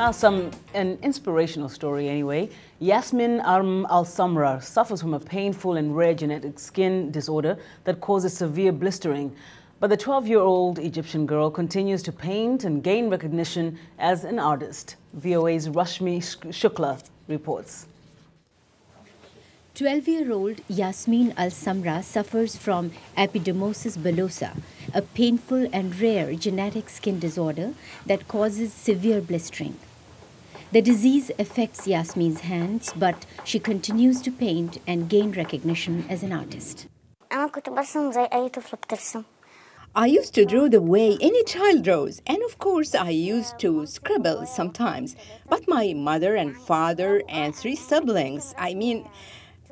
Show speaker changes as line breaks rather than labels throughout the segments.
Now, uh, some an inspirational story anyway. Yasmin Arm Al Samra suffers from a painful and rare genetic skin disorder that causes severe blistering. But the 12-year-old Egyptian girl continues to paint and gain recognition as an artist. VOA's Rashmi Shukla reports.
12-year-old Yasmin Al Samra suffers from epidermosis bullosa, a painful and rare genetic skin disorder that causes severe blistering. The disease affects Yasmin's hands, but she continues to paint and gain recognition as an
artist. I used to draw the way any child draws, and of course I used to scribble sometimes. But my mother and father and three siblings, I mean,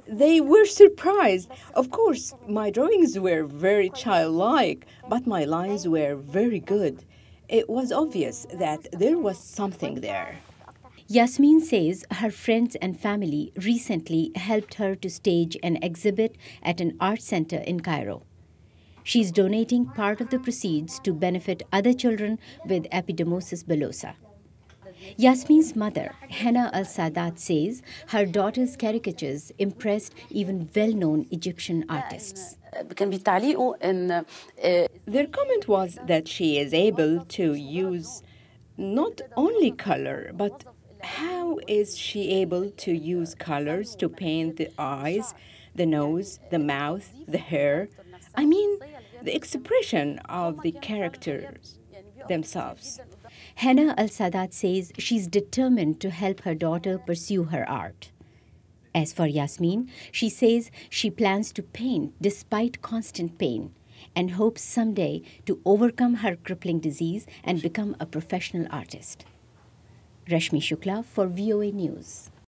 they were surprised. Of course, my drawings were very childlike, but my lines were very good. It was obvious that there was something there. Yasmin says her friends and family
recently helped her to stage an exhibit at an art center in Cairo. She's donating part of the proceeds to benefit other children with epidemosis bullosa. Yasmin's mother, Hannah Al Sadat, says her daughter's caricatures impressed even well known
Egyptian artists. Their comment was that she is able to use not only color but how is she able to use colors to paint the eyes, the nose, the mouth, the hair? I mean, the expression of the characters themselves. Hena Al Sadat says
she's determined to help her daughter pursue her art. As for Yasmin, she says she plans to paint despite constant pain and hopes someday to overcome her crippling disease and become a professional artist. Rashmi Shukla for VOA News.